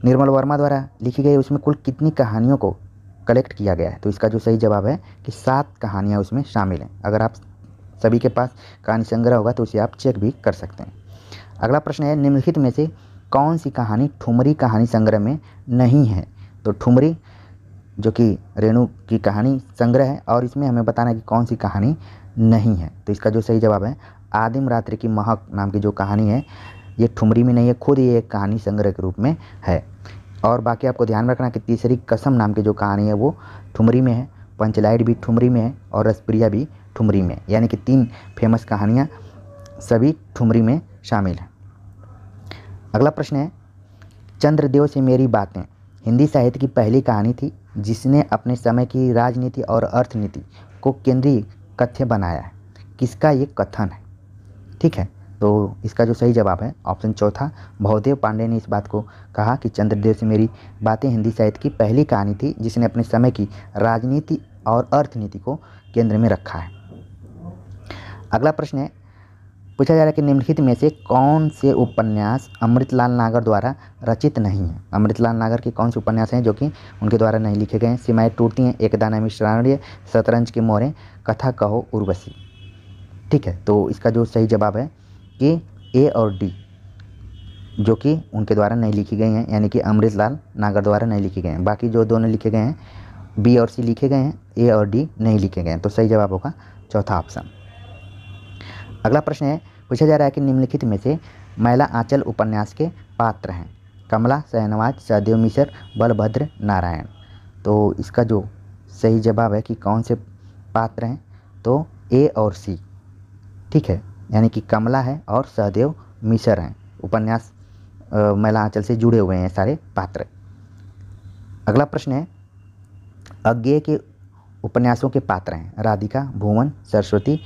निर्मल वर्मा द्वारा लिखी गई उसमें कुल कितनी कहानियों को कलेक्ट किया गया है तो इसका जो सही जवाब है कि सात कहानियाँ उसमें शामिल हैं अगर आप सभी के पास कहानी संग्रह होगा तो उसे आप चेक भी कर सकते हैं अगला प्रश्न है निम्नलिखित में से कौन सी कहानी ठुमरी कहानी संग्रह में नहीं है तो ठुमरी जो कि रेणु की कहानी संग्रह है और इसमें हमें बताना है कि कौन सी कहानी नहीं है तो इसका जो सही जवाब है आदिम रात्रि की महक नाम की जो कहानी है ये ठुमरी में नहीं है खुद ये एक कहानी संग्रह के रूप में है और बाकी आपको ध्यान रखना कि तीसरी कसम नाम की जो कहानी है वो ठुमरी में है पंचलाइट भी ठुमरी में है और रसप्रिया भी ठुमरी में यानी कि तीन फेमस कहानियाँ सभी ठुमरी में शामिल हैं अगला प्रश्न है चंद्रदेव से मेरी बातें हिंदी साहित्य की पहली कहानी थी जिसने अपने समय की राजनीति और अर्थनीति को केंद्रीय कथ्य बनाया है किसका ये कथन है ठीक है तो इसका जो सही जवाब है ऑप्शन चौथा भवदेव पांडे ने इस बात को कहा कि चंद्रदेव से मेरी बातें हिंदी साहित्य की पहली कहानी थी जिसने अपने समय की राजनीति और अर्थनीति को केंद्र में रखा है अगला प्रश्न है पूछा जा रहा है कि निम्नलिखित में से कौन से उपन्यास अमृतलाल नागर द्वारा रचित नहीं है अमृतलाल नागर के कौन से उपन्यास हैं जो कि उनके द्वारा नहीं लिखे गए हैं सीमाएँ टूटती हैं एक दाना मिश्रारण्य शतरंज के मोरें कथा कहो उर्वशी ठीक है तो इसका जो सही जवाब है कि ए और डी जो कि उनके द्वारा नहीं लिखी गई हैं यानी कि अमृत लाल नागर द्वारा नहीं लिखे गए हैं बाकी जो दोनों लिखे गए हैं बी और सी लिखे गए हैं ए और डी नहीं लिखे गए हैं तो सही जवाब होगा चौथा ऑप्शन अगला प्रश्न है पूछा जा रहा है कि निम्नलिखित में से महिला आंचल उपन्यास के पात्र हैं कमला सहनवाज सहदेव मिश्र बलभद्र नारायण तो इसका जो सही जवाब है कि कौन से पात्र हैं तो ए और सी ठीक है यानी कि कमला है और सहदेव मिसर हैं उपन्यास मैलांचल से जुड़े हुए हैं सारे पात्र अगला प्रश्न है अज्ञेय के उपन्यासों के पात्र हैं राधिका भुवन सरस्वती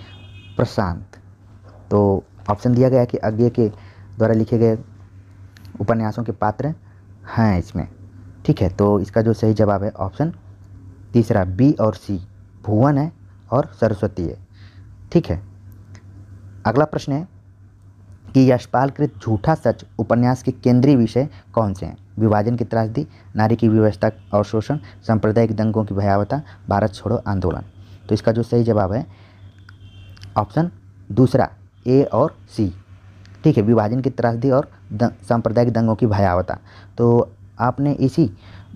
प्रशांत तो ऑप्शन दिया गया कि अज्ञेय के द्वारा लिखे गए उपन्यासों के पात्र हैं इसमें ठीक है तो इसका जो सही जवाब है ऑप्शन तीसरा बी और सी भुवन है और सरस्वती है ठीक है अगला प्रश्न है कि यशपालकृत झूठा सच उपन्यास के केंद्रीय विषय कौन से हैं विभाजन की त्रासदी नारी की व्यवस्था और शोषण सांप्रदायिक दंगों की भयावता भारत छोड़ो आंदोलन तो इसका जो सही जवाब है ऑप्शन दूसरा ए और सी ठीक है विभाजन की त्रासदी और सांप्रदायिक दंगों की भयावता तो आपने इसी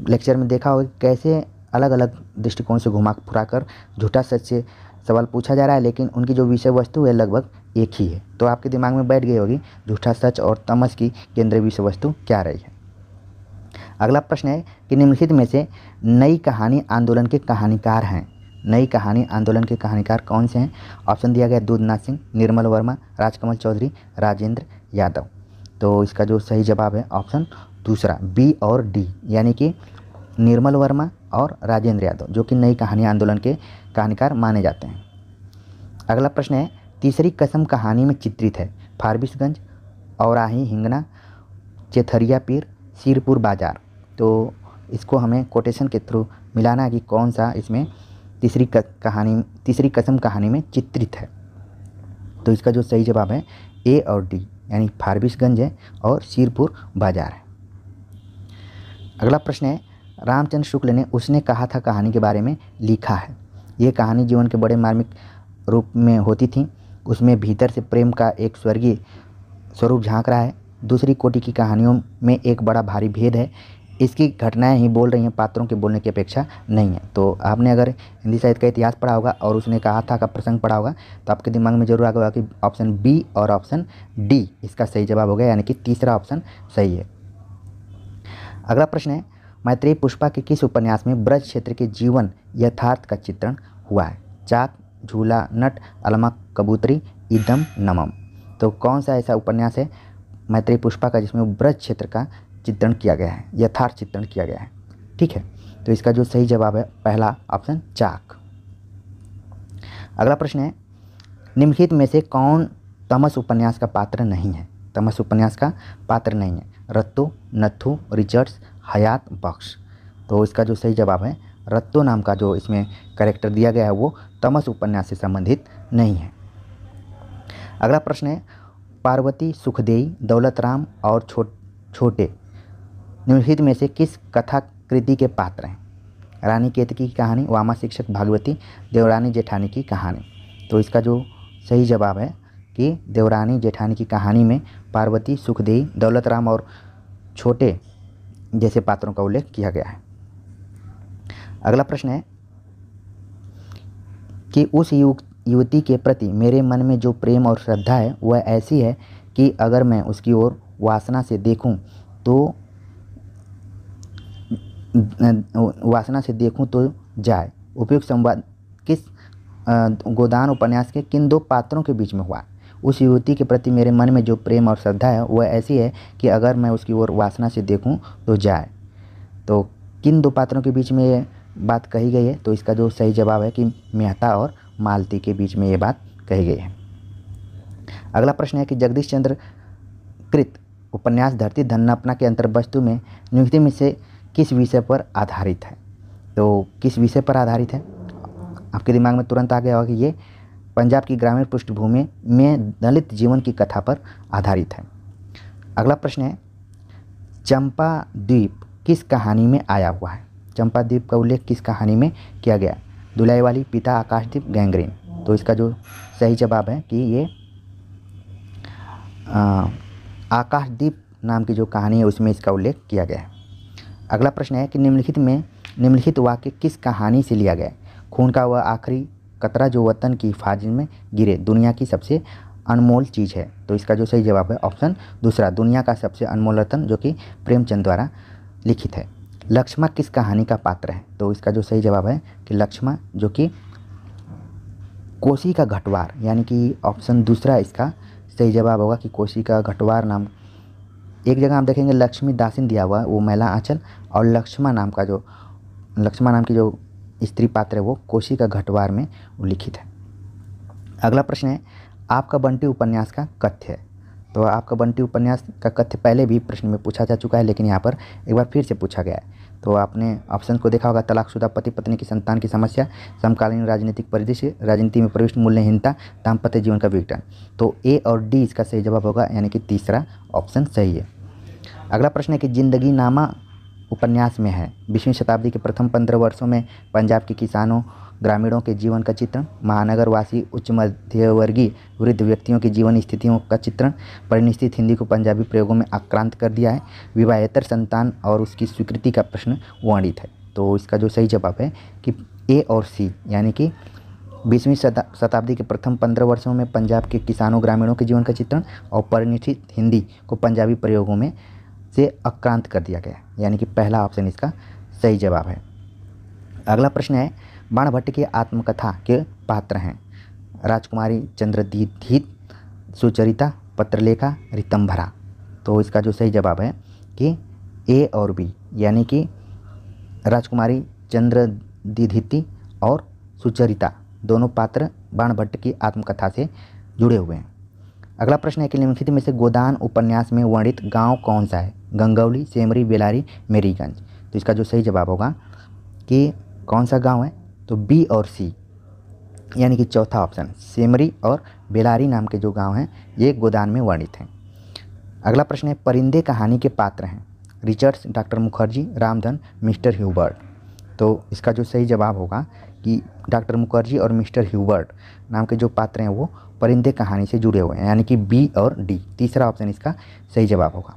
लेक्चर में देखा होगा कैसे अलग अलग दृष्टिकोण से घुमा फुरा कर झूठा सच से सवाल पूछा जा रहा है लेकिन उनकी जो विषय वस्तु है लगभग एक ही है तो आपके दिमाग में बैठ गई होगी झूठा सच और तमस की केंद्रीय विषय वस्तु क्या रही है अगला प्रश्न है कि निम्नलिखित में से नई कहानी आंदोलन के कहानीकार हैं नई कहानी आंदोलन के कहानीकार कौन से हैं ऑप्शन दिया गया दूधनाथ सिंह निर्मल वर्मा राजकमल चौधरी राजेंद्र यादव तो इसका जो सही जवाब है ऑप्शन दूसरा बी और डी यानी कि निर्मल वर्मा और राजेंद्र यादव जो कि नई कहानी आंदोलन के कहानीकार माने जाते हैं अगला प्रश्न है तीसरी कसम कहानी में चित्रित है फारबिसगंज औराही हिंगना चेथरिया पीर सिरपुर बाजार तो इसको हमें कोटेशन के थ्रू मिलाना है कि कौन सा इसमें तीसरी कहानी तीसरी कसम कहानी में चित्रित है तो इसका जो सही जवाब है ए और डी यानी फारबिसगंज है और सिरपुर बाजार है अगला प्रश्न है रामचंद्र शुक्ल ने उसने कहा था कहानी के बारे में लिखा है ये कहानी जीवन के बड़े मार्मिक रूप में होती थी उसमें भीतर से प्रेम का एक स्वर्गीय स्वरूप झांक रहा है दूसरी कोटि की कहानियों में एक बड़ा भारी भेद है इसकी घटनाएं ही बोल रही हैं पात्रों के बोलने की अपेक्षा नहीं है तो आपने अगर हिंदी साहित्य का इतिहास पढ़ा होगा और उसने कहा था का प्रसंग पढ़ा होगा तो आपके दिमाग में जरूर आ गया कि ऑप्शन बी और ऑप्शन डी इसका सही जवाब हो गया यानी कि तीसरा ऑप्शन सही है अगला प्रश्न है मैत्री पुष्पा के किस उपन्यास में ब्रज क्षेत्र के जीवन यथार्थ का चित्रण हुआ है चाक झूला नट अलमक कबूतरी इदम नमम तो कौन सा ऐसा उपन्यास है मैत्री पुष्पा का जिसमें ब्रज क्षेत्र का चित्रण किया गया है यथार्थ चित्रण किया गया है ठीक है तो इसका जो सही जवाब है पहला ऑप्शन चाक अगला प्रश्न है निम्नलिखित में से कौन तमस उपन्यास का पात्र नहीं है तमस उपन्यास का पात्र नहीं है रत्तू नथु रिचर्ड्स हयात बख्श तो इसका जो सही जवाब है रत्तो नाम का जो इसमें करेक्टर दिया गया है वो तमस उपन्यास से संबंधित नहीं है अगला प्रश्न है पार्वती सुखदेई दौलतराम और छो, छोटे निम्नलिखित में से किस कथा कृति के पात्र हैं रानी केतकी की कहानी वामा शिक्षक भागवती देवरानी जेठानी की कहानी तो इसका जो सही जवाब है कि देवरानी जेठानी की कहानी में पार्वती सुखदेई दौलतराम और छोटे जैसे पात्रों का उल्लेख किया गया है अगला प्रश्न है कि उस युग युवती के प्रति मेरे मन में जो प्रेम और श्रद्धा है वह ऐसी है कि अगर मैं उसकी ओर वासना से देखूं तो वासना से देखूं तो जाए उपयुक्त संवाद किस गोदान उपन्यास के किन दो पात्रों के बीच में हुआ उस युवती के प्रति मेरे मन में जो प्रेम और श्रद्धा है वह ऐसी है कि अगर मैं उसकी ओर वासना से देखूं तो जाए तो किन दो पात्रों के बीच में बात कही गई है तो इसका जो सही जवाब है कि मेहता और मालती के बीच में ये बात कही गई है अगला प्रश्न है कि जगदीश चंद्र कृत उपन्यास धरती धन्नापना के अंतर्वस्तु में नियुक्ति में से किस विषय पर आधारित है तो किस विषय पर आधारित है आपके दिमाग में तुरंत आ गया होगा कि ये पंजाब की ग्रामीण पृष्ठभूमि में दलित जीवन की कथा पर आधारित है अगला प्रश्न है चंपा द्वीप किस कहानी में आया हुआ है चंपादीप का उल्लेख किस कहानी में किया गया दुलाई वाली पिता आकाशदीप गैंग्रीन तो इसका जो सही जवाब है कि ये आकाशदीप नाम की जो कहानी है उसमें इसका उल्लेख किया गया है अगला प्रश्न है कि निम्नलिखित में निम्नलिखित वाक्य किस कहानी से लिया गया खून का वह आखिरी कतरा जो वतन की फाजिल में गिरे दुनिया की सबसे अनमोल चीज़ है तो इसका जो सही जवाब है ऑप्शन दूसरा दुनिया का सबसे अनमोल रतन जो कि प्रेमचंद द्वारा लिखित है लक्ष्मा किस कहानी का पात्र है तो इसका जो सही जवाब है कि लक्ष्मा जो कि कोसी का घटवार यानी कि ऑप्शन दूसरा इसका सही जवाब होगा कि कोसी का घटवार नाम एक जगह आप देखेंगे लक्ष्मी दासिन दिया हुआ है वो महिला आंचल और लक्ष्मा नाम का जो लक्ष्मा नाम की जो स्त्री पात्र है वो कोसी का घटवार में उल्लिखित है अगला प्रश्न है आपका बंटी उपन्यास का कथ्य है तो आपका बंटी उपन्यास का कथ्य पहले भी प्रश्न में पूछा जा चुका है लेकिन यहाँ पर एक बार फिर से पूछा गया है तो आपने ऑप्शन को देखा होगा तलाकशुदा पति पत्नी की संतान की समस्या समकालीन राजनीतिक परिदृश्य राजनीति में प्रविष्ट मूल्यहीनता दाम्पत्य जीवन का विघटन तो ए और डी इसका सही जवाब होगा यानी कि तीसरा ऑप्शन सही है अगला प्रश्न है कि जिंदगी नामा उपन्यास में है बीसवीं शताब्दी के प्रथम पंद्रह वर्षों में पंजाब के किसानों ग्रामीणों के जीवन का चित्रण महानगरवासी उच्च मध्यवर्गीय वृद्ध व्यक्तियों की जीवन स्थितियों का चित्रण परिनिश्चित हिंदी को पंजाबी प्रयोगों में आक्रांत कर दिया है विवाहेतर संतान और उसकी स्वीकृति का प्रश्न वर्णित है तो इसका जो सही जवाब है कि ए और सी यानी कि बीसवीं शता, शताब्दी के प्रथम पंद्रह वर्षों में पंजाब के किसानों ग्रामीणों के जीवन का चित्रण और परिनिश्चित हिंदी को पंजाबी प्रयोगों में से आक्रांत कर दिया गया यानी कि पहला ऑप्शन इसका सही जवाब है अगला प्रश्न है बाणभट्ट की आत्मकथा के पात्र हैं राजकुमारी चंद्रदीप सुचरिता पत्रलेखा रितंभरा तो इसका जो सही जवाब है कि ए और बी यानी कि राजकुमारी चंद्रदिधिति और सुचरिता दोनों पात्र बाणभट्ट की आत्मकथा से जुड़े हुए हैं अगला प्रश्न है कि निम्नलिखित में से गोदान उपन्यास में वर्णित गांव कौन सा है गंगौली सेमरी बेलारी मेरीगंज तो इसका जो सही जवाब होगा कि कौन सा गांव है तो बी और सी यानी कि चौथा ऑप्शन सेमरी और बेलारी नाम के जो गांव हैं ये गोदान में वर्णित हैं अगला प्रश्न है परिंदे कहानी के पात्र हैं Richards doctor Mukherjee Ramdhan mister Hubert तो इसका जो सही जवाब होगा कि डॉक्टर मुखर्जी और मिस्टर ह्यूबर्ट नाम के जो पात्र हैं वो परिंदे कहानी से जुड़े हुए हैं यानी कि बी और डी तीसरा ऑप्शन इसका सही जवाब होगा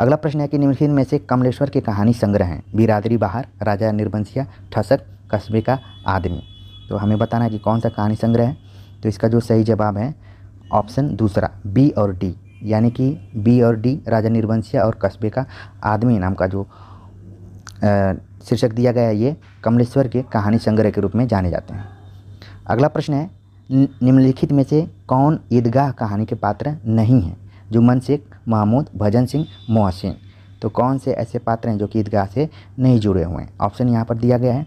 अगला प्रश्न है कि निम्नलिखित में से कमलेश्वर की कहानी संग्रह हैं बिरादरी बाहर राजा निर्वंशिया ठसक कस्बे का आदमी तो हमें बताना है कि कौन सा कहानी संग्रह है तो इसका जो सही जवाब है ऑप्शन दूसरा बी और डी यानी कि बी और डी राजा निर्वंशिया और कस्बे का आदमी नाम का जो शीर्षक दिया गया है ये कमलेश्वर के कहानी संग्रह के रूप में जाने जाते हैं अगला प्रश्न है निम्नलिखित में से कौन ईदगाह कहानी के पात्र नहीं हैं जुम्मन शेख महमूद भजन सिंह मोहसिन तो कौन से ऐसे पात्र हैं जो कि ईदगाह से नहीं जुड़े हुए हैं ऑप्शन यहाँ पर दिया गया है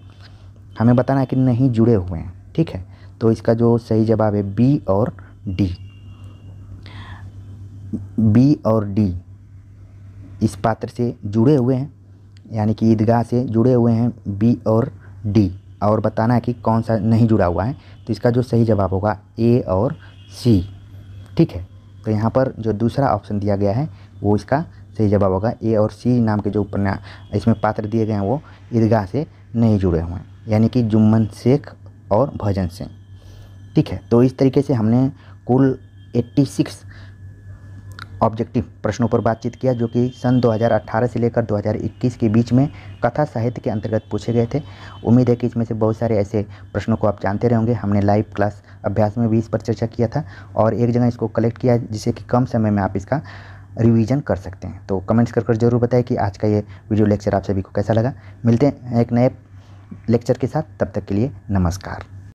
हमें बताना है कि नहीं जुड़े हुए हैं ठीक है तो इसका जो सही जवाब है बी और डी बी और डी इस पात्र से जुड़े हुए हैं यानी कि ईदगाह से जुड़े हुए हैं बी और डी और बताना है कि कौन सा नहीं जुड़ा हुआ है तो इसका जो सही जवाब होगा ए और सी ठीक है तो यहाँ पर जो दूसरा ऑप्शन दिया गया है वो इसका सही जवाब होगा ए और सी नाम के जो उपन्यास इसमें पात्र दिए गए हैं वो ईदगाह से नहीं जुड़े हुए हैं यानी कि जुम्मन शेख और भजन सिंह ठीक है तो इस तरीके से हमने कुल 86 ऑब्जेक्टिव प्रश्नों पर बातचीत किया जो कि सन 2018 से लेकर 2021 के बीच में कथा साहित्य के अंतर्गत पूछे गए थे उम्मीद है कि इसमें से बहुत सारे ऐसे प्रश्नों को आप जानते रहेंगे हमने लाइव क्लास अभ्यास में भी इस पर चर्चा किया था और एक जगह इसको कलेक्ट किया जिससे कि कम समय में आप इसका रिवीजन कर सकते हैं तो कमेंट्स कर कर जरूर बताएं कि आज का ये वीडियो लेक्चर आप सभी को कैसा लगा मिलते हैं एक नए लेक्चर के साथ तब तक के लिए नमस्कार